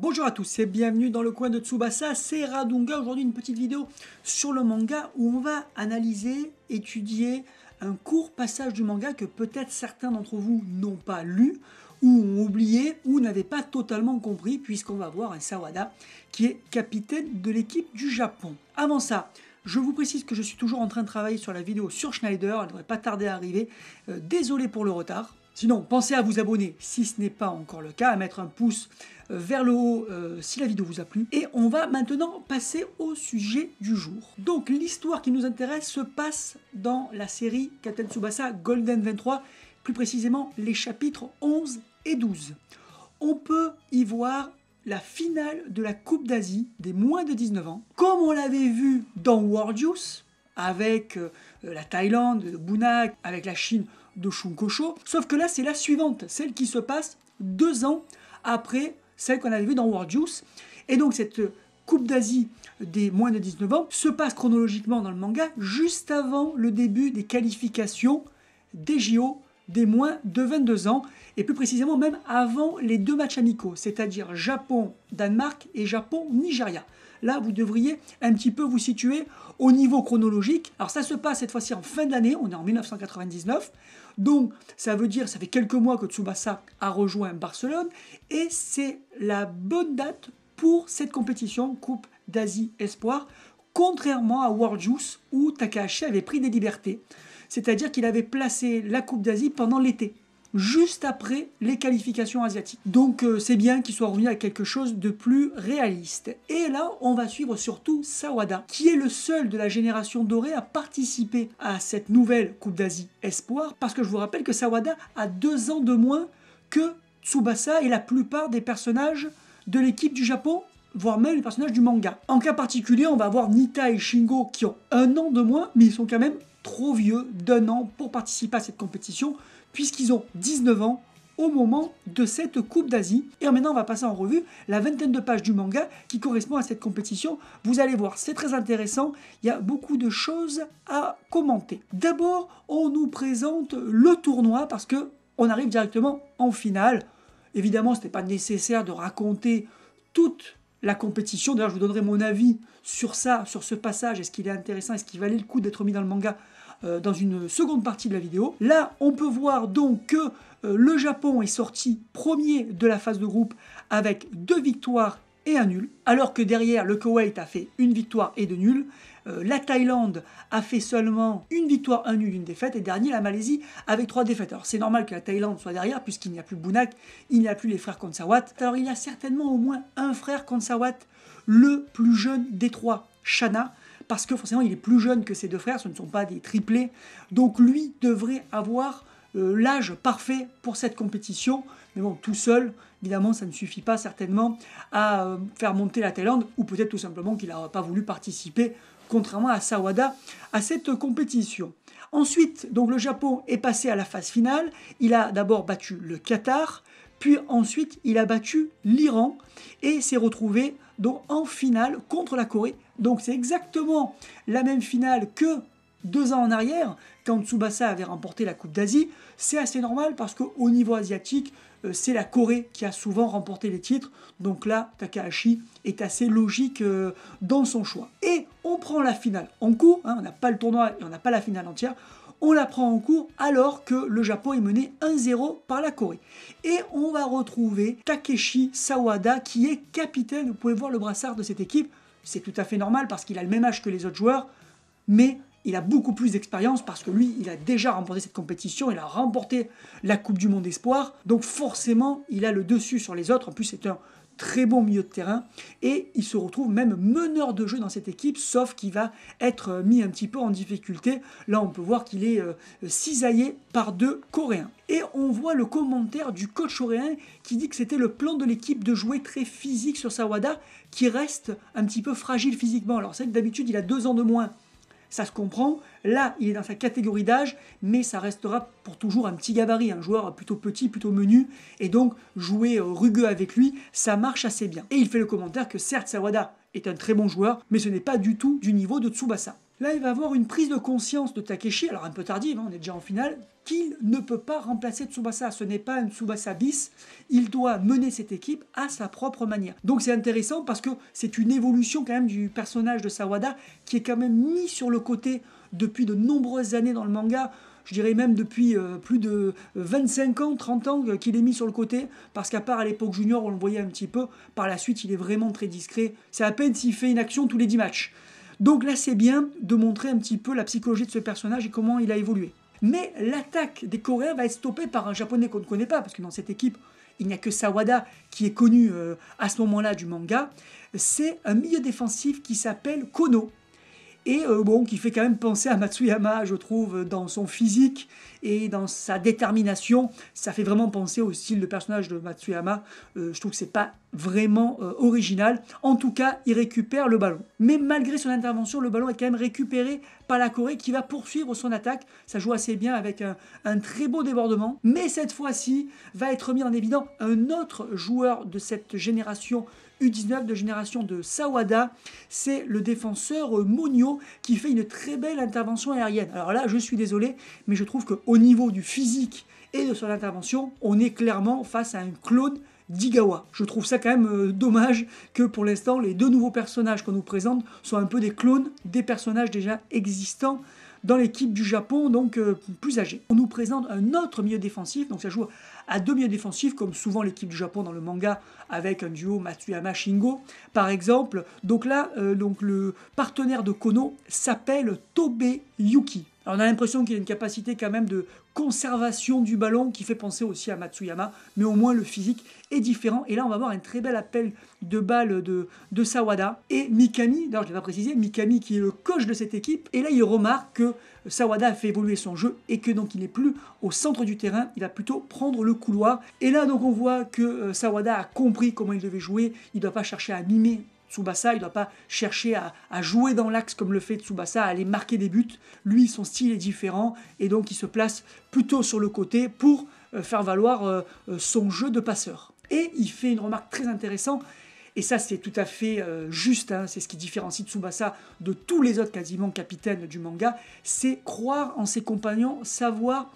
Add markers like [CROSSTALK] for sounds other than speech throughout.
Bonjour à tous et bienvenue dans le coin de Tsubasa, c'est Radunga. Aujourd'hui, une petite vidéo sur le manga où on va analyser, étudier un court passage du manga que peut-être certains d'entre vous n'ont pas lu ou ont oublié ou n'avaient pas totalement compris puisqu'on va voir un Sawada qui est capitaine de l'équipe du Japon. Avant ça, je vous précise que je suis toujours en train de travailler sur la vidéo sur Schneider, elle ne devrait pas tarder à arriver. Euh, désolé pour le retard, Sinon, pensez à vous abonner si ce n'est pas encore le cas, à mettre un pouce euh, vers le haut euh, si la vidéo vous a plu. Et on va maintenant passer au sujet du jour. Donc l'histoire qui nous intéresse se passe dans la série Captain Tsubasa Golden 23, plus précisément les chapitres 11 et 12. On peut y voir la finale de la Coupe d'Asie des moins de 19 ans, comme on l'avait vu dans World Youth, avec euh, la Thaïlande, Bunak, avec la Chine de shunko Sauf que là, c'est la suivante, celle qui se passe deux ans après celle qu'on a vue dans World Juice. Et donc, cette Coupe d'Asie des moins de 19 ans se passe chronologiquement dans le manga juste avant le début des qualifications des JO des moins de 22 ans, et plus précisément même avant les deux matchs amicaux, c'est-à-dire Japon-Danemark et Japon-Nigeria. Là, vous devriez un petit peu vous situer au niveau chronologique. Alors ça se passe cette fois-ci en fin d'année, on est en 1999. Donc ça veut dire, ça fait quelques mois que Tsubasa a rejoint Barcelone, et c'est la bonne date pour cette compétition Coupe d'Asie Espoir, contrairement à World Juice où Takahashi avait pris des libertés c'est-à-dire qu'il avait placé la Coupe d'Asie pendant l'été, juste après les qualifications asiatiques. Donc euh, c'est bien qu'il soit revenu à quelque chose de plus réaliste. Et là, on va suivre surtout Sawada, qui est le seul de la génération dorée à participer à cette nouvelle Coupe d'Asie Espoir, parce que je vous rappelle que Sawada a deux ans de moins que Tsubasa et la plupart des personnages de l'équipe du Japon voire même les personnages du manga. En cas particulier, on va avoir Nita et Shingo qui ont un an de moins, mais ils sont quand même trop vieux d'un an pour participer à cette compétition, puisqu'ils ont 19 ans au moment de cette Coupe d'Asie. Et maintenant, on va passer en revue la vingtaine de pages du manga qui correspond à cette compétition. Vous allez voir, c'est très intéressant. Il y a beaucoup de choses à commenter. D'abord, on nous présente le tournoi parce que on arrive directement en finale. Évidemment, ce n'est pas nécessaire de raconter toute la compétition. D'ailleurs, je vous donnerai mon avis sur ça, sur ce passage. Est-ce qu'il est intéressant Est-ce qu'il valait le coup d'être mis dans le manga euh, dans une seconde partie de la vidéo. Là, on peut voir donc que euh, le Japon est sorti premier de la phase de groupe avec deux victoires et un nul, alors que derrière le Koweït a fait une victoire et deux nuls, euh, la Thaïlande a fait seulement une victoire, un nul, une défaite, et dernier la Malaisie avec trois défaites. Alors c'est normal que la Thaïlande soit derrière puisqu'il n'y a plus Bounak, il n'y a plus les frères Konsawat. Alors il y a certainement au moins un frère Konsawat, le plus jeune des trois, Shana, parce que forcément il est plus jeune que ses deux frères, ce ne sont pas des triplés, donc lui devrait avoir euh, l'âge parfait pour cette compétition. Mais bon, tout seul, évidemment, ça ne suffit pas certainement à euh, faire monter la Thaïlande, ou peut-être tout simplement qu'il n'a pas voulu participer, contrairement à Sawada, à cette compétition. Ensuite, donc le Japon est passé à la phase finale. Il a d'abord battu le Qatar, puis ensuite il a battu l'Iran et s'est retrouvé donc en finale contre la Corée. Donc c'est exactement la même finale que deux ans en arrière, quand Tsubasa avait remporté la Coupe d'Asie, c'est assez normal parce qu'au niveau asiatique, euh, c'est la Corée qui a souvent remporté les titres. Donc là, Takahashi est assez logique euh, dans son choix. Et on prend la finale en cours, hein, on n'a pas le tournoi et on n'a pas la finale entière. On la prend en cours alors que le Japon est mené 1-0 par la Corée. Et on va retrouver Takeshi Sawada qui est capitaine. Vous pouvez voir le brassard de cette équipe. C'est tout à fait normal parce qu'il a le même âge que les autres joueurs. Mais il a beaucoup plus d'expérience parce que lui, il a déjà remporté cette compétition, il a remporté la Coupe du Monde Espoir. Donc forcément, il a le dessus sur les autres. En plus, c'est un très bon milieu de terrain et il se retrouve même meneur de jeu dans cette équipe, sauf qu'il va être mis un petit peu en difficulté. Là, on peut voir qu'il est euh, cisaillé par deux Coréens. Et on voit le commentaire du coach coréen qui dit que c'était le plan de l'équipe de jouer très physique sur Sawada, qui reste un petit peu fragile physiquement. Alors, c'est que d'habitude, il a deux ans de moins ça se comprend. Là, il est dans sa catégorie d'âge, mais ça restera pour toujours un petit gabarit, un joueur plutôt petit, plutôt menu. Et donc, jouer euh, rugueux avec lui, ça marche assez bien. Et il fait le commentaire que certes, Sawada est un très bon joueur, mais ce n'est pas du tout du niveau de Tsubasa. Là, il va avoir une prise de conscience de Takeshi, alors un peu tardive, hein, on est déjà en finale, qu'il ne peut pas remplacer Tsubasa. Ce n'est pas un Tsubasa bis, il doit mener cette équipe à sa propre manière. Donc c'est intéressant parce que c'est une évolution quand même du personnage de Sawada qui est quand même mis sur le côté depuis de nombreuses années dans le manga je dirais même depuis euh, plus de 25 ans, 30 ans qu'il est mis sur le côté, parce qu'à part à l'époque junior, on le voyait un petit peu, par la suite, il est vraiment très discret. C'est à peine s'il fait une action tous les 10 matchs. Donc là, c'est bien de montrer un petit peu la psychologie de ce personnage et comment il a évolué. Mais l'attaque des Coréens va être stoppée par un japonais qu'on ne connaît pas, parce que dans cette équipe, il n'y a que Sawada qui est connu euh, à ce moment-là du manga. C'est un milieu défensif qui s'appelle Kono, et euh, bon, qui fait quand même penser à Matsuyama, je trouve, dans son physique et dans sa détermination. Ça fait vraiment penser au style de personnage de Matsuyama. Euh, je trouve que c'est pas vraiment euh, original. En tout cas, il récupère le ballon. Mais malgré son intervention, le ballon est quand même récupéré par la Corée qui va poursuivre son attaque. Ça joue assez bien avec un, un très beau débordement. Mais cette fois-ci, va être mis en évidence un autre joueur de cette génération U19 de génération de Sawada. C'est le défenseur euh, Monio qui fait une très belle intervention aérienne. Alors là, je suis désolé, mais je trouve qu'au niveau du physique et de son intervention, on est clairement face à un clone d'Igawa. Je trouve ça quand même euh, dommage que pour l'instant les deux nouveaux personnages qu'on nous présente soient un peu des clones des personnages déjà existants dans l'équipe du Japon, donc euh, plus âgée. On nous présente un autre milieu défensif, donc ça joue à deux milieux défensifs, comme souvent l'équipe du Japon dans le manga, avec un duo Matsuyama-Shingo, par exemple. Donc là, euh, donc le partenaire de Kono s'appelle Tobe Yuki on a l'impression qu'il a une capacité quand même de conservation du ballon qui fait penser aussi à Matsuyama, mais au moins le physique est différent. Et là, on va voir un très bel appel de balle de, de Sawada. Et Mikami, d'ailleurs je ne l'ai pas précisé, Mikami qui est le coach de cette équipe, et là il remarque que Sawada a fait évoluer son jeu et que donc il n'est plus au centre du terrain, il va plutôt prendre le couloir. Et là donc on voit que euh, Sawada a compris comment il devait jouer, il ne doit pas chercher à mimer Tsubasa, il ne doit pas chercher à, jouer dans l'axe comme le fait Tsubasa, à aller marquer des buts. Lui, son style est différent et donc il se place plutôt sur le côté pour euh, faire valoir euh, euh, son jeu de passeur. Et il fait une remarque très intéressante, et ça c'est tout à fait juste, hein. c'est ce qui différencie Tsubasa de tous les autres quasiment capitaines du manga, c'est croire en ses compagnons, savoir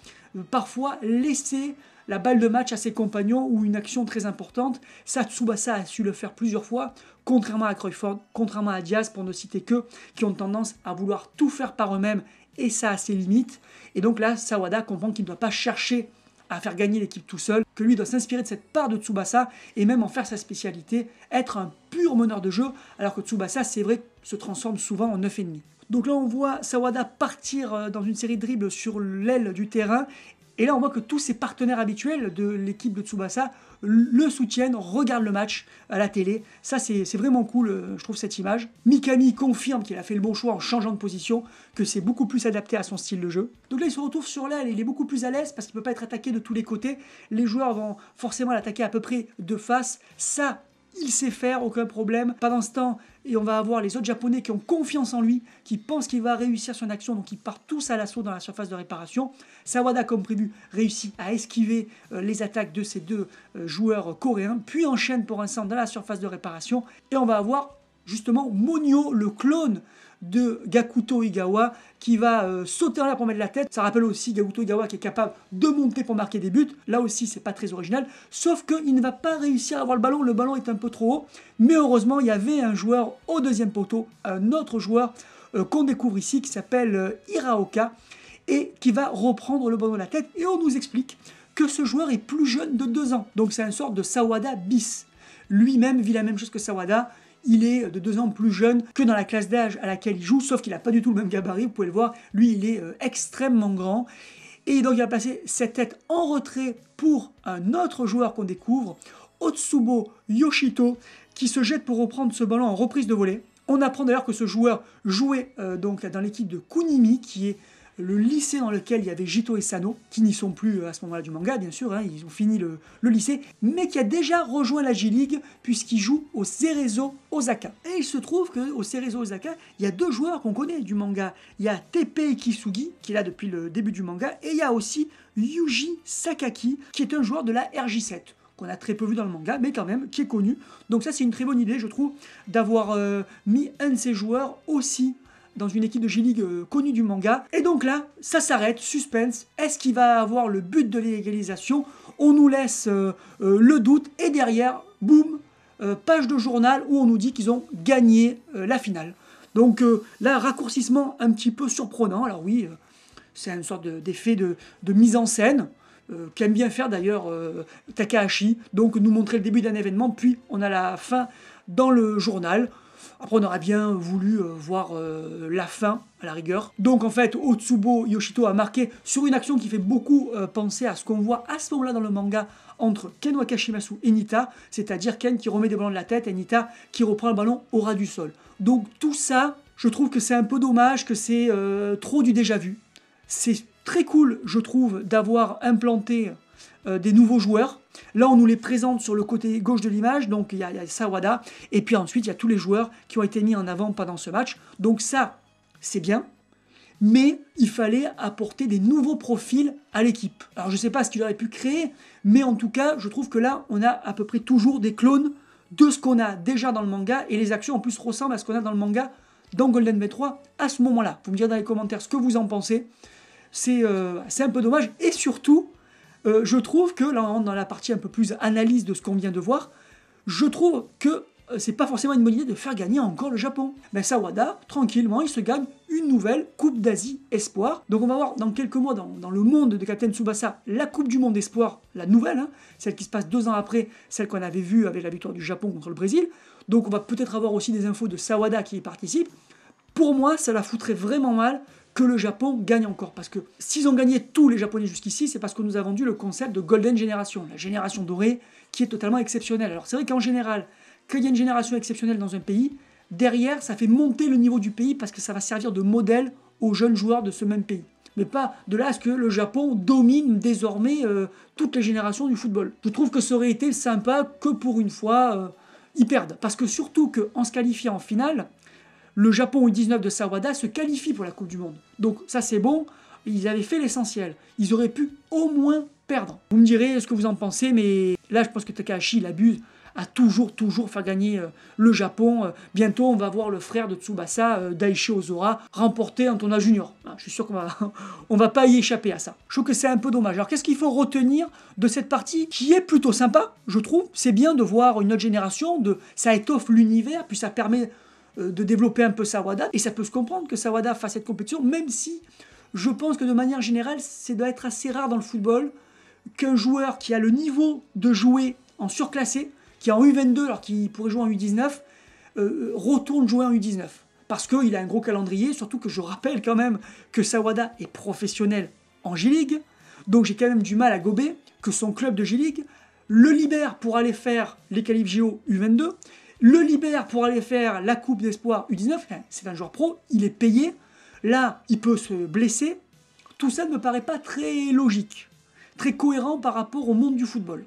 parfois laisser la balle de match à ses compagnons ou une action très importante. Tsubasa a su le faire plusieurs fois, contrairement à Cruyfford, contrairement à Diaz, pour ne citer que, qui ont tendance à vouloir tout faire par eux-mêmes et ça a ses limites. Et donc là, Sawada comprend qu'il ne doit pas chercher à faire gagner l'équipe tout seul, que lui doit s'inspirer de cette part de Tsubasa et même en faire sa spécialité, être un pur meneur de jeu, alors que Tsubasa, c'est vrai, se transforme souvent en 9,5. Donc là, on voit Sawada partir euh, dans une série de dribbles sur l'aile du terrain et là, on voit que tous ses partenaires habituels de l'équipe de Tsubasa le soutiennent, regardent le match à la télé. Ça, c'est vraiment cool, euh, je trouve, cette image. Mikami confirme qu'il a fait le bon choix en changeant de position, que c'est beaucoup plus adapté à son style de jeu. Donc là, il se retrouve sur l'aile, il est beaucoup plus à l'aise parce qu'il ne peut pas être attaqué de tous les côtés. Les joueurs vont forcément l'attaquer à peu près de face. Ça, il sait faire, aucun problème. Pendant ce temps, et on va avoir les autres Japonais qui ont confiance en lui, qui pensent qu'il va réussir son action, donc ils partent tous à l'assaut dans la surface de réparation. Sawada, comme prévu, réussit à esquiver euh, les attaques de ces deux euh, joueurs coréens, puis enchaîne pour un instant dans la surface de réparation. Et on va avoir justement Monio, le clone de Gakuto Igawa qui va euh, sauter là pour mettre la tête. Ça rappelle aussi Gakuto Igawa qui est capable de monter pour marquer des buts. Là aussi, c'est pas très original. Sauf qu'il ne va pas réussir à avoir le ballon. Le ballon est un peu trop haut. Mais heureusement, il y avait un joueur au deuxième poteau, un autre joueur euh, qu'on découvre ici qui s'appelle euh, Iraoka et qui va reprendre le ballon à la tête. Et on nous explique que ce joueur est plus jeune de deux ans. Donc c'est un sorte de Sawada bis. Lui-même vit la même chose que Sawada il est de deux ans plus jeune que dans la classe d'âge à laquelle il joue, sauf qu'il n'a pas du tout le même gabarit, vous pouvez le voir, lui il est euh, extrêmement grand. Et donc il va passer cette tête en retrait pour un autre joueur qu'on découvre, Otsubo Yoshito, qui se jette pour reprendre ce ballon en reprise de volet. On apprend d'ailleurs que ce joueur jouait euh, donc dans l'équipe de Kunimi, qui est le lycée dans lequel il y avait Jito et Sano, qui n'y sont plus euh, à ce moment-là du manga, bien sûr, hein, ils ont fini le, lycée, mais qui a déjà rejoint la J-League puisqu'il joue au Cerezo Osaka. Et il se trouve qu'au Cerezo Osaka, il y a deux joueurs qu'on connaît du manga. Il y a Tepei Kisugi, qui est là depuis le début du manga, et il y a aussi Yuji Sakaki, qui est un joueur de la RJ7 qu'on a très peu vu dans le manga, mais quand même qui est connu. Donc ça c'est une très bonne idée, je trouve, d'avoir euh, mis un de ces joueurs aussi dans une équipe de G-League euh, connue du manga. Et donc là, ça s'arrête, suspense. Est-ce qu'il va avoir le but de l'égalisation On nous laisse euh, euh, le doute et derrière, boum, page de journal où on nous dit qu'ils ont gagné la finale. Donc là, raccourcissement un petit peu surprenant. Alors oui, c'est une sorte d'effet de, mise en scène. qu'aime bien faire d'ailleurs Takahashi, donc nous montrer le début d'un événement, puis on a la fin dans le journal. Après, on aurait bien voulu euh, voir euh, la fin, à la rigueur. Donc, en fait, Otsubo Yoshito a marqué sur une action qui fait beaucoup euh, penser à ce qu'on voit à ce moment-là dans le manga entre Ken Wakashimasu et Nita, c'est-à-dire Ken qui remet des ballons de la tête et Nita qui reprend le ballon au ras du sol. Donc, tout ça, je trouve que c'est un peu dommage, que c'est trop du déjà vu. C'est très cool, je trouve, d'avoir implanté euh, des nouveaux joueurs. Là, on nous les présente sur le côté gauche de l'image, donc il y, a Sawada, et puis ensuite, il y a tous les joueurs qui ont été mis en avant pendant ce match. Donc ça, c'est bien, mais il fallait apporter des nouveaux profils à l'équipe. Alors, je ne sais pas ce qu'il aurait pu créer, mais en tout cas, je trouve que là, on a à peu près toujours des clones de ce qu'on a déjà dans le manga, et les actions en plus ressemblent à ce qu'on a dans le manga dans Golden Bay 3 à ce moment-là. Vous me direz dans les commentaires ce que vous en pensez. C'est euh, un peu dommage, et surtout euh, je trouve que, là dans la partie un peu plus analyse de ce qu'on vient de voir, je trouve que euh, c'est pas forcément une bonne idée de faire gagner encore le Japon. Mais ben, Sawada, tranquillement, il se gagne une nouvelle Coupe d'Asie Espoir. Donc on va voir dans quelques mois, dans, le monde de Captain Tsubasa, la Coupe du Monde Espoir, la nouvelle, hein, celle qui se passe deux ans après, celle qu'on avait vue avec la victoire du Japon contre le Brésil. Donc on va peut-être avoir aussi des infos de Sawada qui y participe. Pour moi, ça la foutrait vraiment mal que le Japon gagne encore. Parce que s'ils ont gagné tous les Japonais jusqu'ici, c'est parce que nous avons vendu le concept de Golden Generation, la génération dorée, qui est totalement exceptionnelle. Alors c'est vrai qu'en général, qu'il y a une génération exceptionnelle dans un pays, derrière, ça fait monter le niveau du pays parce que ça va servir de modèle aux jeunes joueurs de ce même pays. Mais pas de là à ce que le Japon domine désormais euh, toutes les générations du football. Je trouve que ça aurait été sympa que pour une fois, euh, ils perdent. Parce que surtout qu'en se qualifiant en finale, le Japon U19 de Sawada se qualifie pour la Coupe du Monde. Donc ça c'est bon, ils avaient fait l'essentiel. Ils auraient pu au moins perdre. Vous me direz ce que vous en pensez, mais là je pense que Takahashi l'abuse abuse à toujours, toujours faire gagner euh, le Japon. Euh, bientôt, on va voir le frère de Tsubasa, euh, Daishi Ozora, remporter un tournoi junior. Ah, je suis sûr qu'on va, [LAUGHS] on va pas y échapper à ça. Je trouve que c'est un peu dommage. Alors, qu'est-ce qu'il faut retenir de cette partie qui est plutôt sympa, je trouve C'est bien de voir une autre génération, de, ça étoffe l'univers, puis ça permet euh, de développer un peu Sawada. Et ça peut se comprendre que Sawada fasse cette compétition, même si je pense que de manière générale, c'est doit être assez rare dans le football qu'un joueur qui a le niveau de jouer en surclassé, qui est en U22 alors qu'il pourrait jouer en U19, euh, retourne jouer en U19. Parce qu'il a un gros calendrier, surtout que je rappelle quand même que Sawada est professionnel en G-League, donc j'ai quand même du mal à gober que son club de G-League le libère pour aller faire les qualifs JO U22, le libère pour aller faire la Coupe d'Espoir U19. Hein, c'est un joueur pro, il est payé. Là, il peut se blesser. Tout ça ne me paraît pas très logique, très cohérent par rapport au monde du football.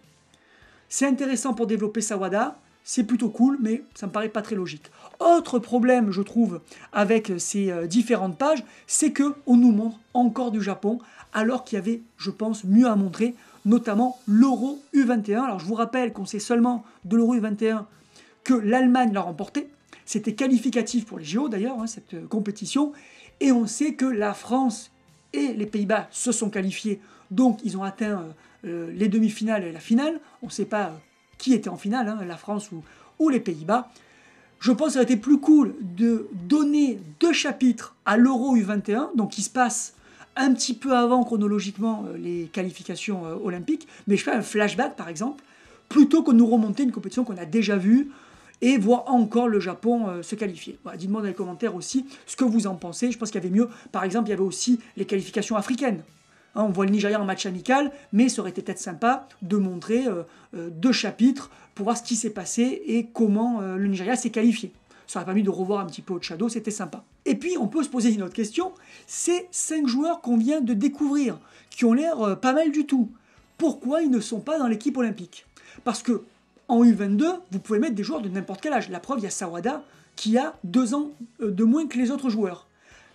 C'est intéressant pour développer Sawada, c'est plutôt cool, mais ça ne me paraît pas très logique. Autre problème, je trouve, avec ces euh, différentes pages, c'est que on nous montre encore du Japon, alors qu'il y avait, je pense, mieux à montrer, notamment l'Euro U21. Alors je vous rappelle qu'on sait seulement de l'Euro U21 que l'Allemagne l'a remporté. C'était qualificatif pour les JO d'ailleurs, hein, cette euh, compétition. Et on sait que la France et les Pays-Bas se sont qualifiés. Donc ils ont atteint euh, euh, les demi-finales et la finale. On ne sait pas qui était en finale, hein, la France ou, les Pays-Bas. Je pense que ça aurait été plus cool de donner deux chapitres à l'Euro U21, donc qui se passe un petit peu avant chronologiquement les qualifications olympiques, mais je fais un flashback par exemple, plutôt que de nous remonter une compétition qu'on a déjà vue, et voit encore le Japon euh, se qualifier. Dites-moi dans les commentaires aussi ce que vous en pensez. Je pense qu'il y avait mieux. Par exemple, il y avait aussi les qualifications africaines. Hein, on voit le Nigeria en match amical, mais ça aurait été peut-être sympa de montrer euh, euh, deux chapitres pour voir ce qui s'est passé et comment le Nigeria s'est qualifié. Ça aurait permis de revoir un petit peu au Shadow, c'était sympa. Et puis, on peut se poser une autre question. Ces cinq joueurs qu'on vient de découvrir, qui ont l'air pas mal du tout, pourquoi ils ne sont pas dans l'équipe olympique Parce que en U22, vous pouvez mettre des joueurs de n'importe quel âge. La preuve, il y a Sawada qui a deux ans euh, de moins que les autres joueurs.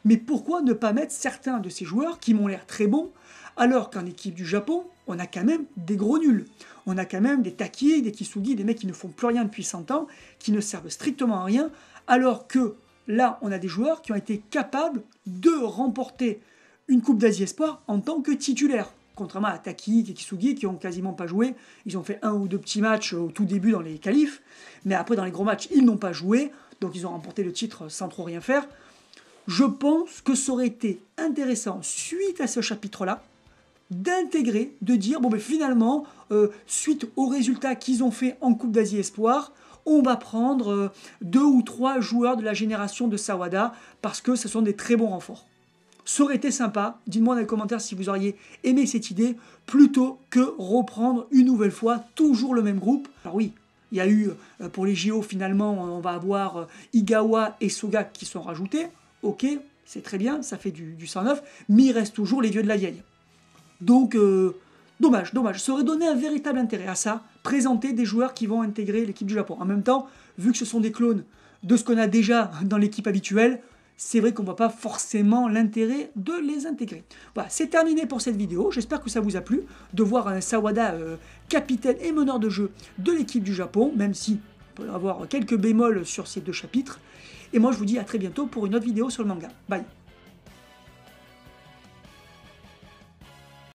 Mais pourquoi ne pas mettre certains de ces joueurs qui m'ont l'air très bons, alors qu'en équipe du Japon, on a quand même des gros nuls. On a quand même des Taki, des Kisugi, des mecs qui ne font plus rien depuis 100 ans, qui ne servent strictement à rien, alors que là, on a des joueurs qui ont été capables de remporter une Coupe d'Asie Espoir en tant que titulaire contrairement à Taki et Kisugi qui ont quasiment pas joué. Ils ont fait un ou deux petits matchs au tout début dans les qualifs, mais après dans les gros matchs, ils n'ont pas joué, donc ils ont remporté le titre sans trop rien faire. Je pense que ça aurait été intéressant, suite à ce chapitre-là, d'intégrer, de dire, bon, mais ben, finalement, euh, suite aux résultats qu'ils ont fait en Coupe d'Asie Espoir, on va prendre euh, deux ou trois joueurs de la génération de Sawada parce que ce sont des très bons renforts. Ça aurait été sympa. Dites-moi dans les commentaires si vous auriez aimé cette idée plutôt que reprendre une nouvelle fois toujours le même groupe. Alors oui, il y a eu euh, pour les JO finalement, on va avoir euh, Igawa et Soga qui sont rajoutés. Ok, c'est très bien, ça fait du, 109, mais il reste toujours les vieux de la vieille. Donc, euh, dommage, dommage. Ça aurait donné un véritable intérêt à ça, présenter des joueurs qui vont intégrer l'équipe du Japon. En même temps, vu que ce sont des clones de ce qu'on a déjà dans l'équipe habituelle, c'est vrai qu'on ne voit pas forcément l'intérêt de les intégrer. Voilà, c'est terminé pour cette vidéo. J'espère que ça vous a plu de voir un Sawada euh, capitaine et meneur de jeu de l'équipe du Japon, même si on peut avoir quelques bémols sur ces deux chapitres. Et moi, je vous dis à très bientôt pour une autre vidéo sur le manga. Bye